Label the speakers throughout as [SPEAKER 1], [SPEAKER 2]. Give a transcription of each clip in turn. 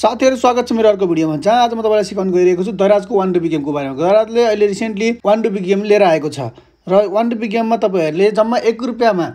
[SPEAKER 1] साथीहरू स्वागत छ मेरो अर्को भिडियोमा जहाँ आज म तपाईँलाई सिकाउनु गइरहेको छु दराजको वान डुबी गेमको बारेमा दराजले अहिले रिसेन्टली वान डुबी गेम लिएर आएको छ र वान डुबी गेममा तपाईँहरूले जम्मा एक रुपियाँमा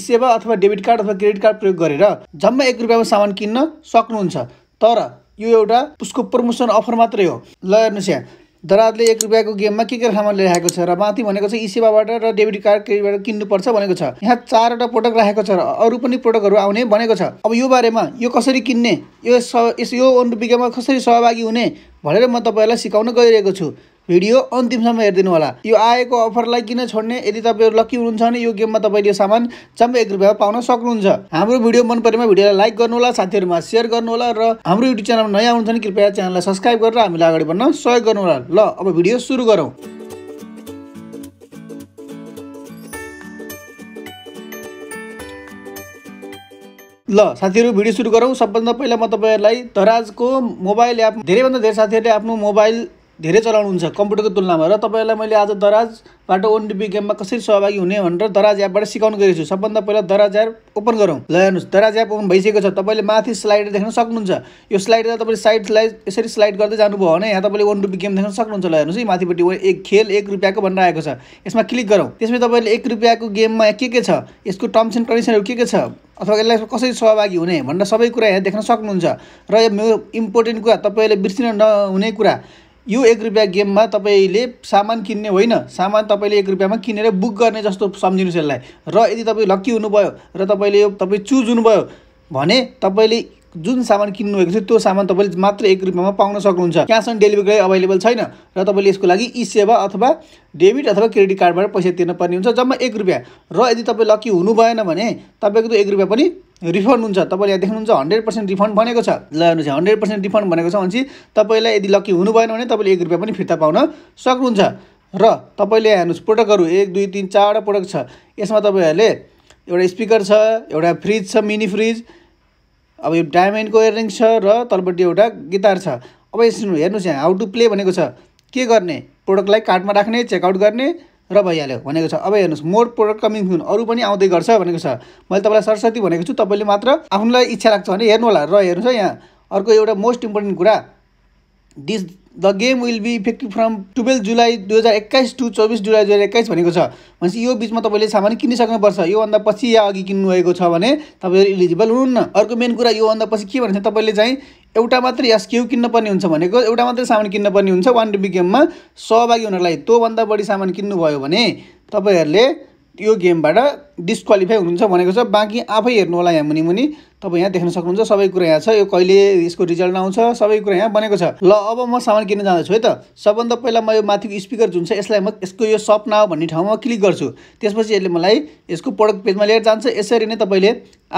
[SPEAKER 1] इसेवा अथवा डेबिट कार्ड अथवा क्रेडिट कार्ड प्रयोग गरेर जम्मा एक रुपियाँमा सामान किन्न सक्नुहुन्छ तर यो एउटा उसको प्रमोसन अफर मात्रै हो ल हेर्नुहोस् यहाँ दराजले एक रुपियाँको गेममा के के सामान ल्याएको छ र माथि भनेको छ सेवाबाट र डेबिट कार्ड क्रेडिटबाट किन्नुपर्छ भनेको छ यहाँ चारवटा प्रोडक्ट राखेको छ र अरू पनि प्रोडक्टहरू आउने भनेको छ अब यो बारेमा यो कसरी किन्ने यो स यस यो अनुपिकामा कसरी सहभागी हुने भनेर म तपाईँहरूलाई सिकाउन गइरहेको छु भिडियो अन्तिमसम्म हेरिदिनु होला यो आएको अफरलाई किन छोड्ने यदि तपाईँहरू लक्की हुनुहुन्छ भने यो गेममा तपाईँले यो सामान जम्मै एक रुपियाँमा पाउन सक्नुहुन्छ हाम्रो भिडियो मन परेमा भिडियोलाई लाइक गर्नुहोला साथीहरूमा सेयर गर्नुहोला र हाम्रो युट्युब च्यानलमा नयाँ हुनुहुन्छ भने कृपया च्यानललाई सब्सक्राइब गरेर हामीलाई अगाडि बढ्न सहयोग गर्नुहोला ल अब भिडियो सुरु गरौँ ल साथीहरू भिडियो सुरु गरौँ सबभन्दा पहिला म तपाईँहरूलाई धराजको मोबाइल एप धेरैभन्दा धेरै साथीहरूले आफ्नो मोबाइल धेरै चलाउनुहुन्छ कम्प्युटरको तुलनामा र तपाईँलाई मैले आज दराजबाट ओनडिपी गेममा कसरी सहभागी हुने भनेर दराज एपबाट सिकाउनु गरेको छु सबभन्दा पहिला दराज एप ओपन गरौँ ल हेर्नुहोस् दराज एप ओपन भइसकेको छ तपाईँले माथि स्लाइड देख्न सक्नुहुन्छ यो स्लाइड तपाईँले साइडलाई यसरी स्लाइड गर्दै जानुभयो भने यहाँ तपाईँले वान रुपियाँ गेम देख्न सक्नुहुन्छ ल हेर्नुहोस् है माथिपट्टि एक खेल एक रुपियाँको भनेर आएको छ यसमा क्लिक गरौँ त्यसमा तपाईँले एक रुपियाँको गेममा के के छ यसको टर्म्स एन्ड कन्डिसनहरू के के छ अथवा यसलाई कसरी सहभागी हुने भनेर सबै कुरा यहाँ देख्न सक्नुहुन्छ र यो इम्पोर्टेन्ट कुरा तपाईँले बिर्सिन नहुने कुरा यो एक रुपियाँ गेममा तपाईँले सामान किन्ने होइन सामान तपाईँले एक रुपियाँमा किनेर बुक गर्ने जस्तो सम्झिनुहोस् यसलाई र यदि तपाईँ लक्की हुनुभयो र तपाईँले यो तपाईँ चुज हुनुभयो भने तपाईँले जुन सामान किन्नुभएको छ त्यो सामान तपाईँले मात्र एक रुपियाँमा पाउन सक्नुहुन्छ क्यास अन डेलिभरी अभाइलेबल छैन र तपाईँले यसको लागि ई सेवा अथवा डेबिट अथवा क्रेडिट कार्डबाट पैसा तिर्न पर्ने हुन्छ जम्मा एक रुपियाँ र यदि तपाईँ लकी हुनु भएन भने तपाईँको त्यो एक रुपियाँ पनि रिफन्ड हुन्छ तपाईँले यहाँ देख्नुहुन्छ हन्ड्रेड पर्सेन्ट रिफन्ड भनेको छ ल हेर्नुहोस् हन्ड्रेड पर्सेन्ट रिफन्ड भनेको छ भनेपछि तपाईँलाई यदि लकी हुनु भएन भने तपाईँले एक रुपियाँ पनि फिर्ता पाउन सक्नुहुन्छ र तपाईँले हेर्नुहोस् प्रोडक्टहरू एक दुई तिन चारवटा प्रोडक्ट छ यसमा तपाईँहरूले एउटा स्पिकर छ एउटा फ्रिज छ मिनी फ्रिज अब यो डायमन्डको इयरिङ छ र तलपट्टि एउटा गिटार छ अब यसो हेर्नुहोस् यहाँ हाउ टु प्ले भनेको छ के गर्ने प्रोडक्टलाई कार्टमा राख्ने चेकआउट गर्ने र भइहाल्यो भनेको छ अब हेर्नुहोस् मोर प्रोडक्ट कमिङ सुन अरू पनि आउँदै गर्छ भनेको छ मैले तपाईँलाई सरस्वती भनेको छु तपाईँले मात्र आफूलाई इच्छा लाग्छ भने हेर्नु होला र हेर्नुहोस् है यहाँ अर्को एउटा मोस्ट इम्पोर्टेन्ट कुरा this the game will be effective from twelve July दुई हजार एक्काइस टु चौबिस जुलाई दुई हजार एक्काइस भनेको छ भनेपछि यो बिचमा तपाईँले सामान किनिसक्नुपर्छ योभन्दा पछि या अघि किन्नुभएको छ भने तपाईँहरू इलिजिबल हुनुहुन्न अर्को मेन कुरा योभन्दा पछि के भन्छ तपाईँले चाहिँ एउटा मात्रै एसक्यु किन्नुपर्ने हुन्छ भनेको एउटा मात्रै सामान किन्नुपर्ने हुन्छ वान डुबी गेममा सहभागी हुनलाई त्योभन्दा बढी सामान किन्नुभयो भने तपाईँहरूले यो गेमबाट डिस्क्वालिफाई हुनुहुन्छ भनेको छ बाँकी आफै हेर्नु होला यहाँ मुनि मुनि तपाईँ यहाँ देख्न सक्नुहुन्छ सबै कुरा यहाँ छ यो कहिले यसको रिजल्ट आउँछ सबै कुरा यहाँ बनेको छ ल अब म सामान किन्न जाँदैछु है त सबभन्दा पहिला म यो माथिको स्पिकर जुन छ यसलाई म यसको यो सपना हो भन्ने ठाउँमा क्लिक गर्छु त्यसपछि यसले मलाई यसको प्रडक्ट पेजमा लिएर जान्छ यसरी नै तपाईँले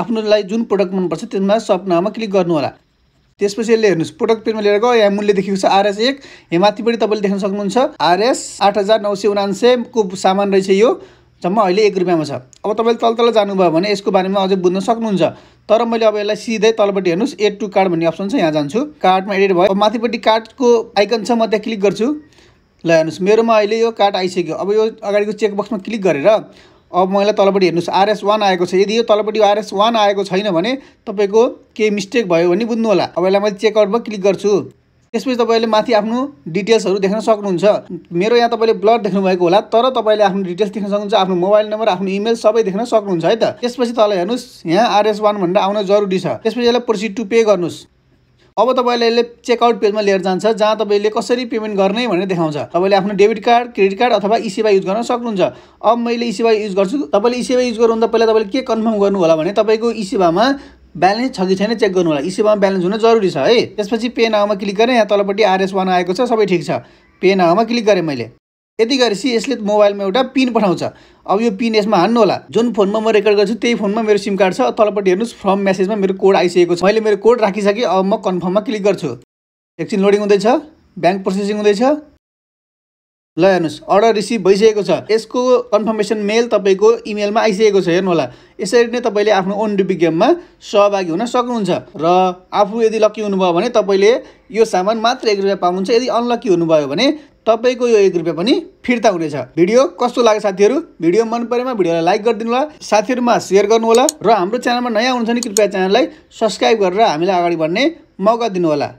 [SPEAKER 1] आफ्नोलाई जुन प्रडक्ट मनपर्छ त्यसमा सपनामा क्लिक गर्नु होला त्यसपछि यसले हेर्नुहोस् प्रोडक्ट पेजमा लिएर गयो यहाँ मूल्य देखेको छ आरएस एक यहाँ माथिपट्टि तपाईँले देख्न सक्नुहुन्छ आरएस आठ हजार नौ सय उनान्सेको सामान रहेछ यो जम्मा अहिले एक रुपियाँमा छ अब तपाईँले तल तल जानुभयो भने यसको बारेमा अझै बुझ्न सक्नुहुन्छ तर मैले अब यसलाई सिधै तलपट्टि हेर्नुहोस् एड टु कार्ड भन्ने अप्सन छ यहाँ जान्छु कार्डमा एडिट भयो अब माथिपट्टि कार्डको आइकन छ म त्यहाँ क्लिक गर्छु ल हेर्नुहोस् मेरोमा अहिले यो कार्ड आइसक्यो अब यो अगाडिको चेकबक्समा क्लिक गरेर अब मलाई तलपट्टि हेर्नुहोस् आरएस वान आएको छ यदि यो तलपट्टि आरएस वान आएको छैन भने तपाईँको केही मिस्टेक भयो भने बुझ्नु होला अब यसलाई मैले चेकआउटमा क्लिक गर्छु त्यसपछि तपाईँले माथि आफ्नो डिटेल्सहरू देख्न सक्नुहुन्छ मेरो यहाँ तपाईँले ब्लड देख्नुभएको होला तर तपाईँले आफ्नो डिटेल्स देख्न सक्नुहुन्छ आफ्नो मोबाइल नम्बर आफ्नो इमेल सबै देख्न सक्नुहुन्छ है त त्यसपछि तल हेर्नुहोस् यहाँ आरएस वान भनेर आउन जरुरी छ त्यसपछि यसलाई प्रोसिड टु पे गर्नुहोस् अब तपाईँले यसले चेकआउट पेजमा लिएर जान्छ जहाँ तपाईँले कसरी पेमेन्ट गर्ने भनेर देखाउँछ तपाईँले आफ्नो डेबिट कार्ड क्रेडिट कार्ड अथवा इसेवा युज गर्न सक्नुहुन्छ अब मैले इसेवा युज गर्छु तपाईँले इसेवा युज गर्नुभन्दा पहिला तपाईँले के कन्फर्म गर्नु होला भने तपाईँको इसेवामा ब्यालेन्स छ कि छैन चेक गर्नु होला इसेवामा ब्यालेन्स हुन जरुरी छ है त्यसपछि पे नाउमा क्लिक गरेँ यहाँ तलपट्टि आरएस वान आएको छ सबै ठिक छ पे नाउमा क्लिक गरेँ मैले यति गरेपछि यसले मोबाइलमा एउटा पिन पठाउँछ अब यो पिन यसमा हान्नु होला जुन फोनमा म रेकर्ड गर्छु त्यही फोनमा मेरो सिम कार्ड छ तलपट्टि हेर्नुहोस् फर्म मेसेजमा मेरो कोड आइसकेको छ मैले मेरो कोड राखिसकेँ अब म कन्फर्ममा क्लिक गर्छु एकछिन लोडिङ हुँदैछ ब्याङ्क प्रोसेसिङ हुँदैछ ल हेर्नुहोस् अर्डर रिसिभ भइसकेको छ यसको कन्फर्मेसन मेल तपाईँको इमेलमा आइसकेको छ हेर्नु होला यसरी नै तपाईँले आफ्नो ओन डुबी गेममा सहभागी हुन सक्नुहुन्छ र आफू यदि लक्की हुनुभयो भने तपाईँले यो सामान मात्र एक रुपियाँ पाउनुहुन्छ यदि अनलक्की हुनुभयो भने तपाईँको यो एक रुपियाँ पनि फिर्ता हुनेछ भिडियो कस्तो लाग्यो साथीहरू भिडियो मन परेमा भिडियोलाई लाइक गरिदिनु होला साथीहरूमा सेयर होला र हाम्रो च्यानलमा नयाँ हुनुहुन्छ भने कृपया च्यानललाई सब्सक्राइब गरेर हामीलाई अगाडि बढ्ने मौका दिनुहोला